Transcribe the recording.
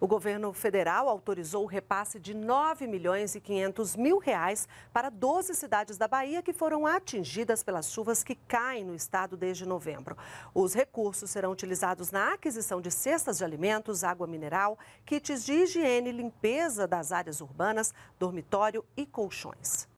O governo federal autorizou o repasse de 9 milhões e 500 mil reais para 12 cidades da Bahia que foram atingidas pelas chuvas que caem no estado desde novembro. Os recursos serão utilizados na aquisição de cestas de alimentos, água mineral, kits de higiene, limpeza das áreas urbanas, dormitório e colchões.